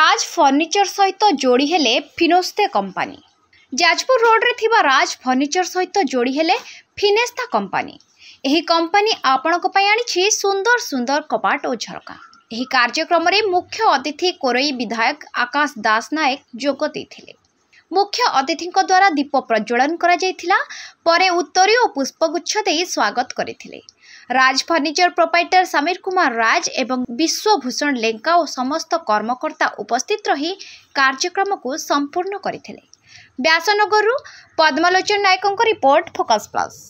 রাজ furniture ସହିତ ଯୋଡ଼ି ହେଲେ ଫିନୋସ୍ତେ କମ୍ପାନୀ ଯାଜପୁର ରୋଡ଼ରେ ଥିବା ରାଜ ଫର୍ଣ୍ଣିଚର ସହିତ ଯୋଡ଼ି ହେଲେ ଫିନେସ୍ତା କମ୍ପାନୀ ଏହି କମ୍ପାନୀ ଆପଣଙ୍କ ପାଇଁ ଆଣିଛି ସୁନ୍ଦର ସୁନ୍ଦର କବାଟ ଓ ଝରକା ଏହି କାର୍ଯ୍ୟକ୍ରମରେ ମୁଖ୍ୟ ଅତିଥି କୋରଇ ବିଧାୟକ ଆକାଶ ଦାସ ନାୟକ ଯୋଗ ଦେଇଥିଲେ ମୁଖ୍ୟ ଅତିଥିଙ୍କ ଦ୍ୱାରା ଦୀପ ପ୍ରଜ୍ୱଳନ କରାଯାଇଥିଲା ପରେ ଉତ୍ତରୀ ଓ ପୁଷ୍ପଗୁଚ୍ଛ ଦେଇ ସ୍ୱାଗତ କରିଥିଲେ ରାଜ ଫର୍ଣ୍ଣିଚର ପ୍ରୋପାଇଟର ସମୀର କୁମାର ରାଜ ଏବଂ ବିଶ୍ୱଭୂଷଣ ଲେଙ୍କା ଓ ସମସ୍ତ କର୍ମକର୍ତ୍ତା ଉପସ୍ଥିତ ରହି କାର୍ଯ୍ୟକ୍ରମକୁ ସମ୍ପୂର୍ଣ୍ଣ କରିଥିଲେ ବ୍ୟାସନଗରରୁ ପଦ୍ମଲୋଚନ ନାୟକଙ୍କ ରିପୋର୍ଟ ଫୋକସ୍ ପ୍ଲସ୍